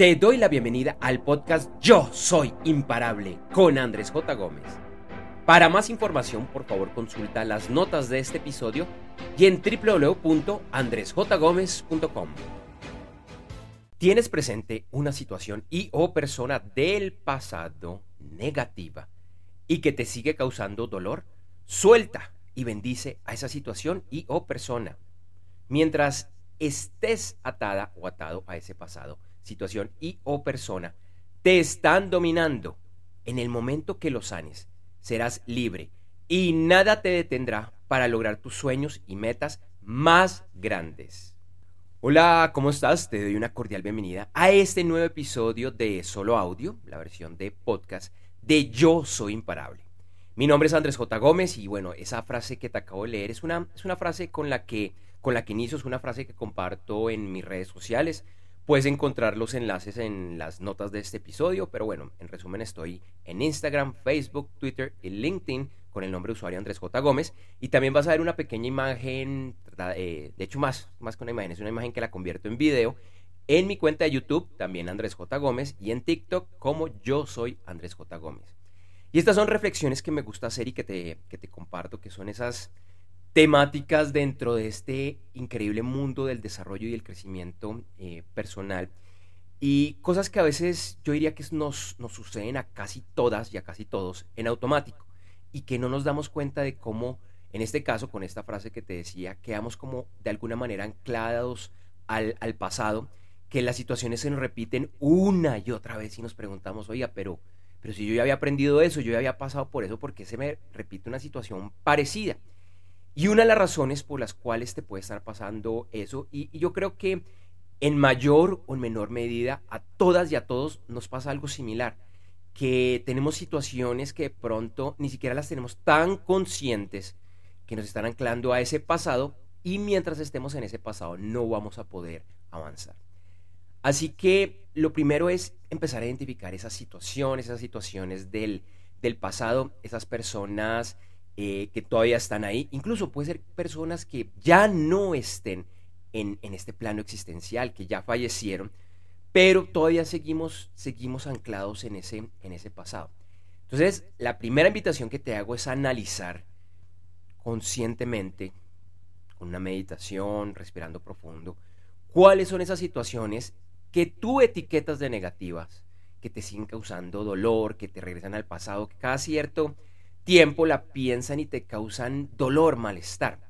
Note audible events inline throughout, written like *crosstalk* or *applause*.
Te doy la bienvenida al podcast Yo Soy Imparable con Andrés J. Gómez. Para más información, por favor, consulta las notas de este episodio y en www.andresjgomez.com. ¿Tienes presente una situación y o persona del pasado negativa y que te sigue causando dolor? Suelta y bendice a esa situación y o persona mientras estés atada o atado a ese pasado situación y o persona te están dominando, en el momento que los sanes, serás libre y nada te detendrá para lograr tus sueños y metas más grandes. Hola, ¿cómo estás? Te doy una cordial bienvenida a este nuevo episodio de Solo Audio, la versión de podcast de Yo Soy Imparable. Mi nombre es Andrés J. Gómez y bueno, esa frase que te acabo de leer es una, es una frase con la, que, con la que inicio, es una frase que comparto en mis redes sociales, Puedes encontrar los enlaces en las notas de este episodio, pero bueno, en resumen estoy en Instagram, Facebook, Twitter y LinkedIn con el nombre de usuario Andrés J. Gómez. Y también vas a ver una pequeña imagen, eh, de hecho más, más que una imagen, es una imagen que la convierto en video. En mi cuenta de YouTube, también Andrés J. Gómez, y en TikTok como yo soy Andrés J. Gómez. Y estas son reflexiones que me gusta hacer y que te, que te comparto, que son esas temáticas dentro de este increíble mundo del desarrollo y el crecimiento eh, personal. Y cosas que a veces yo diría que nos, suceden a casi todas y a casi todos en automático. Y que no nos damos cuenta de cómo, en este caso, con esta frase que te decía, quedamos como de alguna manera anclados al, pasado, que las situaciones se nos repiten una y otra vez y nos preguntamos, oiga, pero, pero si yo ya había aprendido eso, yo ya había pasado por eso, ¿por qué se me repite una situación parecida? Y una de las razones por las cuales te puede estar pasando eso, y, yo creo que en mayor o en menor medida a todas y a todos nos pasa algo similar, que tenemos situaciones que de pronto ni siquiera las tenemos tan conscientes que nos están anclando a ese pasado y mientras estemos en ese pasado no vamos a poder avanzar. Así que lo primero es empezar a identificar esas situaciones, esas situaciones del, del pasado, esas personas eh, que todavía están ahí, incluso puede ser personas que ya no estén en, en, este plano existencial, que ya fallecieron, pero todavía seguimos, seguimos anclados en ese, en ese pasado. Entonces, la primera invitación que te hago es analizar conscientemente, con una meditación, respirando profundo, cuáles son esas situaciones que tú etiquetas de negativas, que te siguen causando dolor, que te regresan al pasado, que cada cierto tiempo la piensan y te causan dolor, malestar.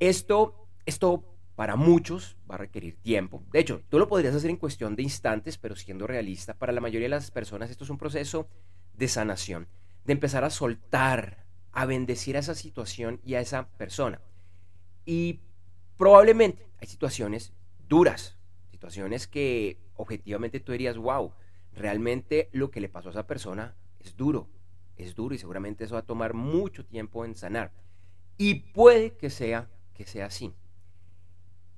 Esto, esto para muchos va a requerir tiempo. De hecho, tú lo podrías hacer en cuestión de instantes, pero siendo realista, para la mayoría de las personas esto es un proceso de sanación, de empezar a soltar, a bendecir a esa situación y a esa persona. Y probablemente hay situaciones duras, situaciones que objetivamente tú dirías, wow, realmente lo que le pasó a esa persona es duro, es duro y seguramente eso va a tomar mucho tiempo en sanar. Y puede que sea que sea así.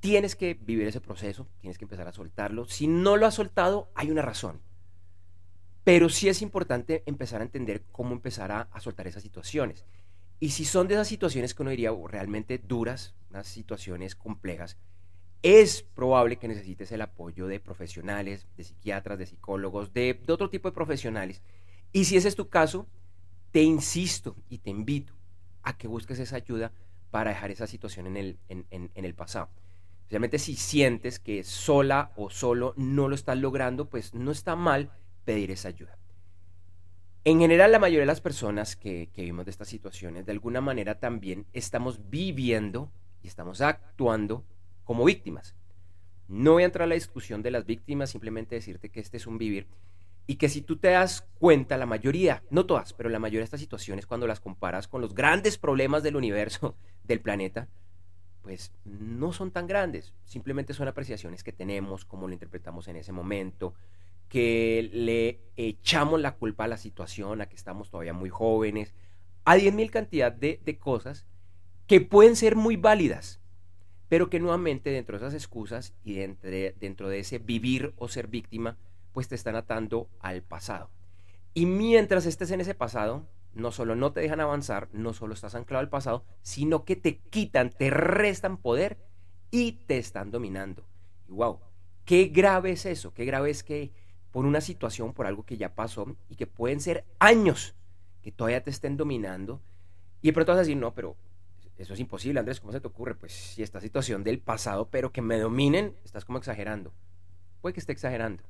Tienes que vivir ese proceso, tienes que empezar a soltarlo. Si no lo has soltado, hay una razón. Pero sí es importante empezar a entender cómo empezar a, soltar esas situaciones. Y si son de esas situaciones que uno diría oh, realmente duras, unas situaciones complejas, es probable que necesites el apoyo de profesionales, de psiquiatras, de psicólogos, de otro tipo de profesionales. Y si ese es tu caso, te insisto y te invito a que busques esa ayuda para dejar esa situación en el, pasado. Especialmente si sientes que sola o solo no lo estás logrando, pues no está mal pedir esa ayuda. En general, la mayoría de las personas que, que vivimos de estas situaciones, de alguna manera también estamos viviendo y estamos actuando como víctimas. No voy a entrar a la discusión de las víctimas, simplemente decirte que este es un vivir y que si tú te das cuenta, la mayoría, no todas, pero la mayoría de estas situaciones, cuando las comparas con los grandes problemas del universo, *laughs* del planeta, pues no son tan grandes. Simplemente son apreciaciones que tenemos, cómo lo interpretamos en ese momento, que le echamos la culpa a la situación, a que estamos todavía muy jóvenes, a 10.000 cantidad de, de cosas que pueden ser muy válidas, pero que nuevamente dentro de esas excusas y dentro de ese vivir o ser víctima, pues te están atando al pasado. Y mientras estés en ese pasado, no solo no te dejan avanzar, no solo estás anclado al pasado, sino que te quitan, te restan poder y te están dominando. Y wow, qué grave es eso, qué grave es que por una situación, por algo que ya pasó y que pueden ser años que todavía te estén dominando. Y pronto vas a decir, no, pero eso es imposible, Andrés, ¿cómo se te ocurre? Pues si esta situación del pasado, pero que me dominen, estás como exagerando. Puede que esté exagerando.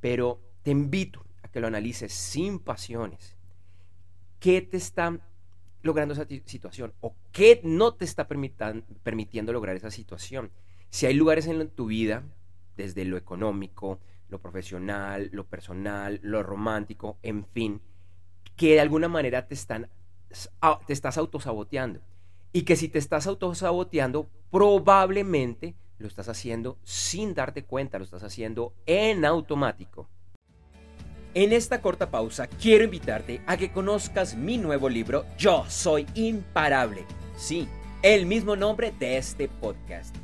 Pero te invito a que lo analices sin pasiones. ¿Qué te está logrando esa situación? ¿O qué no te está permitiendo lograr esa situación? Si hay lugares en tu vida, desde lo económico, lo profesional, lo personal, lo romántico, en fin, que de alguna manera te, están, te estás autosaboteando. Y que si te estás autosaboteando, probablemente lo estás haciendo sin darte cuenta, lo estás haciendo en automático. En esta corta pausa quiero invitarte a que conozcas mi nuevo libro Yo Soy Imparable. Sí, el mismo nombre de este podcast.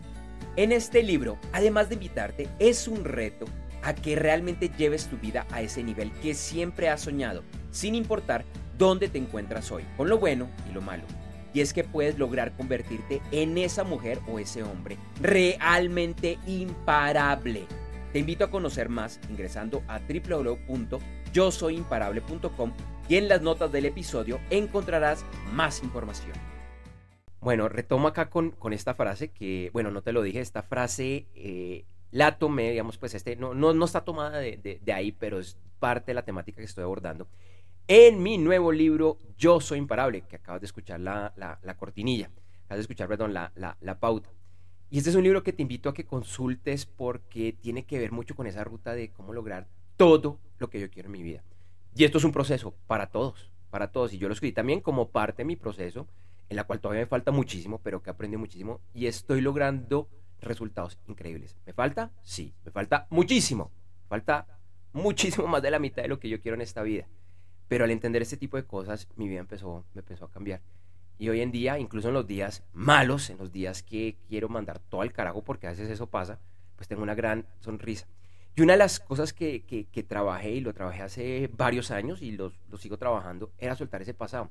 En este libro, además de invitarte, es un reto a que realmente lleves tu vida a ese nivel que siempre has soñado, sin importar dónde te encuentras hoy, con lo bueno y lo malo. Y es que puedes lograr convertirte en esa mujer o ese hombre realmente imparable. Te invito a conocer más ingresando a www.yosoyimparable.com y en las notas del episodio encontrarás más información. Bueno, retomo acá con, con esta frase que, bueno, no te lo dije, esta frase eh, la tomé, digamos, pues este, no, no, está tomada de ahí, pero es parte de la temática que estoy abordando en mi nuevo libro Yo Soy Imparable, que acabas de escuchar la, cortinilla, acabas de escuchar, perdón, la, la, pauta. Y este es un libro que te invito a que consultes porque tiene que ver mucho con esa ruta de cómo lograr todo lo que yo quiero en mi vida. Y esto es un proceso para todos, para todos. Y yo lo escribí también como parte de mi proceso, en la cual todavía me falta muchísimo, pero que aprendí muchísimo y estoy logrando resultados increíbles. ¿Me falta? Sí, me falta muchísimo. Falta muchísimo más de la mitad de lo que yo quiero en esta vida. Pero al entender este tipo de cosas, mi vida empezó, me empezó a cambiar. Y hoy en día, incluso en los días malos, en los días que quiero mandar todo al carajo, porque a veces eso pasa, pues tengo una gran sonrisa. Y una de las cosas que, que, trabajé, y lo trabajé hace varios años y lo, lo sigo trabajando, era soltar ese pasado.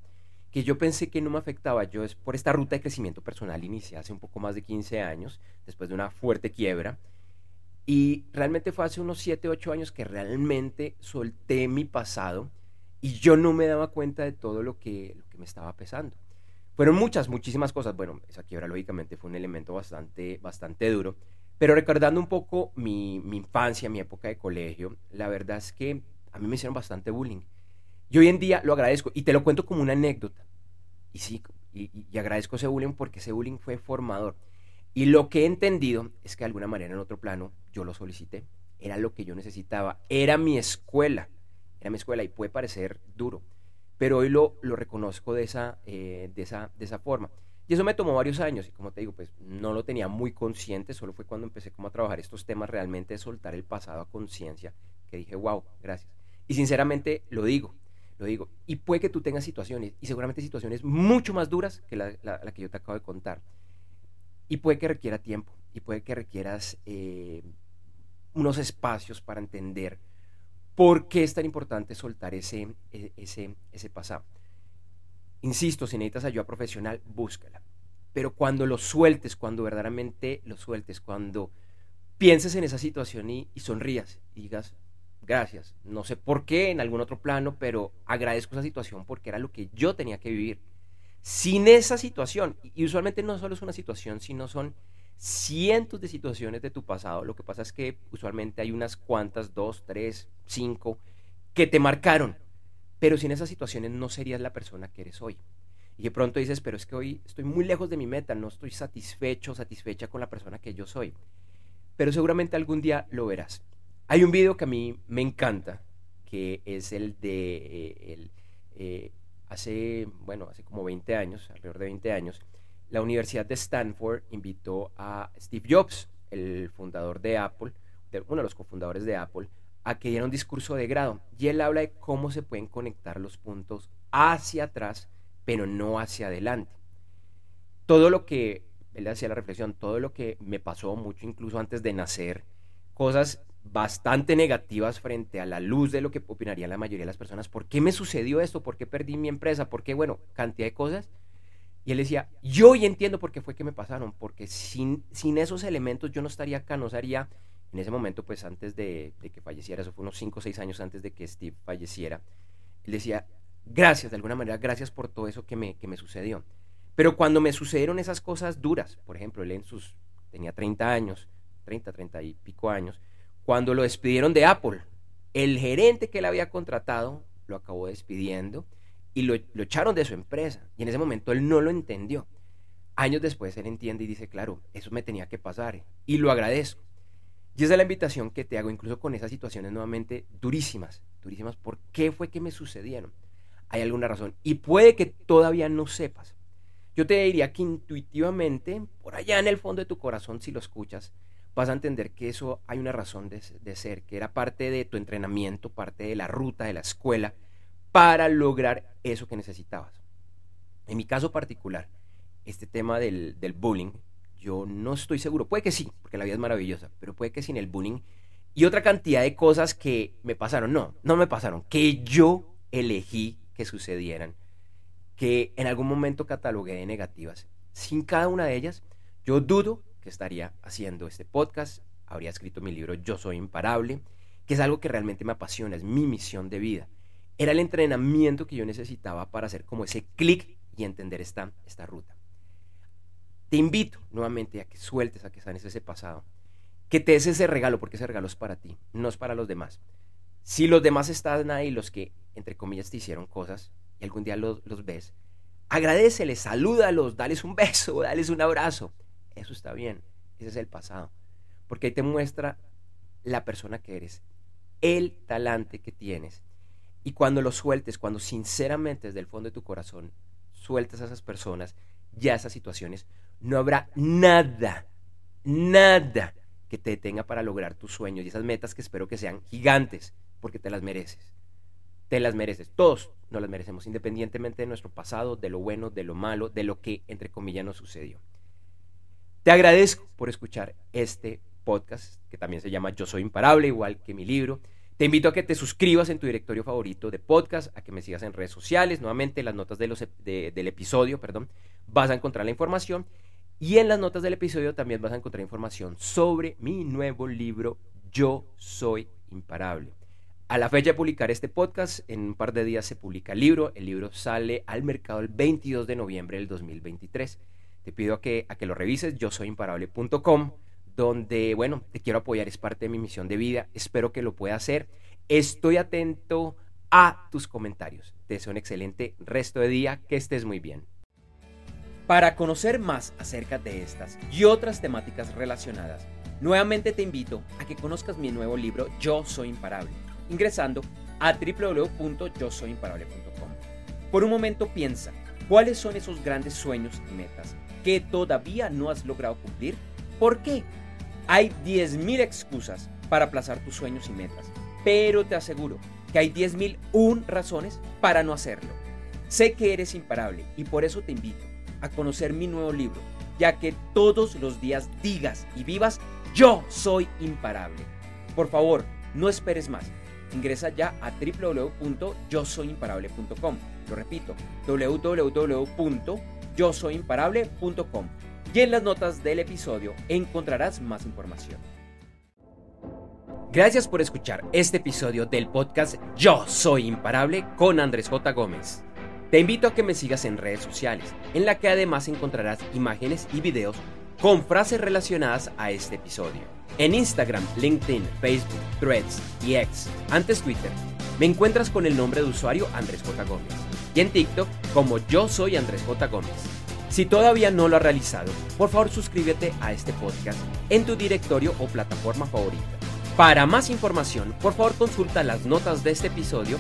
Que yo pensé que no me afectaba. Yo es por esta ruta de crecimiento personal inicié hace un poco más de 15 años, después de una fuerte quiebra. Y realmente fue hace unos 7, 8 años que realmente solté mi pasado y yo no me daba cuenta de todo lo que, que me estaba pesando. Fueron muchas, muchísimas cosas. Bueno, esa quiebra lógicamente fue un elemento bastante, bastante duro. Pero recordando un poco mi, infancia, mi época de colegio, la verdad es que a mí me hicieron bastante bullying. Y hoy en día lo agradezco y te lo cuento como una anécdota. Y sí, y, y agradezco ese bullying porque ese bullying fue formador. Y lo que he entendido es que de alguna manera en otro plano yo lo solicité. Era lo que yo necesitaba. Era mi escuela era mi escuela y puede parecer duro, pero hoy lo, reconozco de esa, eh, de, esa, de esa forma. Y eso me tomó varios años y como te digo, pues no lo tenía muy consciente, solo fue cuando empecé como a trabajar estos temas realmente de soltar el pasado a conciencia, que dije, wow, gracias. Y sinceramente lo digo, lo digo. Y puede que tú tengas situaciones, y seguramente situaciones mucho más duras que la, que yo te acabo de contar. Y puede que requiera tiempo, y puede que requieras eh, unos espacios para entender ¿Por qué es tan importante soltar ese, e, ese, ese pasado? Insisto, si necesitas ayuda profesional, búscala. Pero cuando lo sueltes, cuando verdaderamente lo sueltes, cuando pienses en esa situación y, sonrías digas, gracias, no sé por qué en algún otro plano, pero agradezco esa situación porque era lo que yo tenía que vivir. Sin esa situación, y usualmente no solo es una situación, sino son cientos de situaciones de tu pasado. Lo que pasa es que usualmente hay unas cuantas, dos, tres, cinco, que te marcaron. Pero sin esas situaciones no serías la persona que eres hoy. Y de pronto dices, pero es que hoy estoy muy lejos de mi meta, no estoy satisfecho, satisfecha con la persona que yo soy. Pero seguramente algún día lo verás. Hay un video que a mí me encanta, que es el de... Eh, eh, hace, bueno, hace como 20 años, alrededor de 20 años, la Universidad de Stanford invitó a Steve Jobs, el fundador de Apple, uno de los cofundadores de Apple, a que diera un discurso de grado. Y él habla de cómo se pueden conectar los puntos hacia atrás, pero no hacia adelante. Todo lo que, él hacía la reflexión, todo lo que me pasó mucho incluso antes de nacer, cosas bastante negativas frente a la luz de lo que opinaría la mayoría de las personas. ¿Por qué me sucedió esto? ¿Por qué perdí mi empresa? ¿Por qué, bueno, cantidad de cosas? Y él decía, yo hoy entiendo por qué fue que me pasaron, porque sin, sin esos elementos yo no estaría acá, no estaría, en ese momento, pues antes de, que falleciera, eso fue unos 5 o 6 años antes de que Steve falleciera, él decía, gracias, de alguna manera, gracias por todo eso que me, que me sucedió. Pero cuando me sucedieron esas cosas duras, por ejemplo, él en sus, tenía 30 años, 30, 30 y pico años, cuando lo despidieron de Apple, el gerente que él había contratado lo acabó despidiendo y lo, echaron de su empresa. Y en ese momento él no lo entendió. Años después él entiende y dice, claro, eso me tenía que pasar y lo agradezco. Y esa es la invitación que te hago, incluso con esas situaciones nuevamente durísimas, durísimas, ¿por qué fue que me sucedieron? Hay alguna razón. Y puede que todavía no sepas. Yo te diría que intuitivamente, por allá en el fondo de tu corazón, si lo escuchas, vas a entender que eso hay una razón de, de ser, que era parte de tu entrenamiento, parte de la ruta, de la escuela, para lograr eso que necesitabas. En mi caso particular, este tema del, bullying, yo no estoy seguro. Puede que sí, porque la vida es maravillosa, pero puede que sin el bullying y otra cantidad de cosas que me pasaron, no, no me pasaron, que yo elegí que sucedieran, que en algún momento catalogué de negativas. Sin cada una de ellas, yo dudo que estaría haciendo este podcast, habría escrito mi libro Yo Soy Imparable, que es algo que realmente me apasiona, es mi misión de vida era el entrenamiento que yo necesitaba para hacer como ese clic y entender esta, esta ruta. Te invito nuevamente a que sueltes, a que sanes ese pasado, que te des ese regalo, porque ese regalo es para ti, no es para los demás. Si los demás están ahí, los que, entre comillas, te hicieron cosas y algún día los, los ves, agradeceles, salúdalos, dales un *laughs* beso, dales un abrazo. Eso está bien, ese es el pasado, porque ahí te muestra la persona que eres, el talante que tienes y cuando lo sueltes, cuando sinceramente desde el fondo de tu corazón sueltas a esas personas ya esas situaciones, no habrá nada, nada que te detenga para lograr tus sueños y esas metas que espero que sean gigantes, porque te las mereces. Te las mereces. Todos nos las merecemos, independientemente de nuestro pasado, de lo bueno, de lo malo, de lo que, entre comillas, nos sucedió. Te agradezco por escuchar este podcast, que también se llama Yo Soy Imparable, igual que mi libro. Te invito a que te suscribas en tu directorio favorito de podcast, a que me sigas en redes sociales. Nuevamente, las notas del episodio, perdón, vas a encontrar la información. Y en las notas del episodio también vas a encontrar información sobre mi nuevo libro, Yo Soy Imparable. A la fecha de publicar este podcast, en un par de días se publica el libro. El libro sale al mercado el 22 de noviembre del 2023. Te pido a que, a que lo revises, yo soy imparable.com donde, bueno, te quiero apoyar, es parte de mi misión de vida, espero que lo pueda hacer. Estoy atento a tus comentarios. Te deseo un excelente resto de día, que estés muy bien. Para conocer más acerca de estas y otras temáticas relacionadas, nuevamente te invito a que conozcas mi nuevo libro Yo Soy Imparable, ingresando a www.yosoyimparable.com. Por un momento piensa, ¿cuáles son esos grandes sueños y metas que todavía no has logrado cumplir? ¿Por qué? Hay 10.000 excusas para aplazar tus sueños y metas, pero te aseguro que hay 10.000 un razones para no hacerlo. Sé que eres imparable y por eso te invito a conocer mi nuevo libro, ya que todos los días digas y vivas, yo soy imparable. Por favor, no esperes más. Ingresa ya a www.yosoyimparable.com. Lo repito, www.yosoyimparable.com y en las notas del episodio encontrarás más información. Gracias por escuchar este episodio del podcast Yo Soy Imparable con Andrés J. Gómez. Te invito a que me sigas en redes sociales, en la que además encontrarás imágenes y videos con frases relacionadas a este episodio. En Instagram, LinkedIn, Facebook, Threads y X, antes Twitter, me encuentras con el nombre de usuario Andrés J. Gómez. Y en TikTok como Yo Soy Andrés J. Gómez. Si todavía no lo has realizado, por favor suscríbete a este podcast en tu directorio o plataforma favorita. Para más información, por favor consulta las notas de este episodio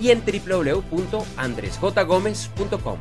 y en www.andresjgomez.com.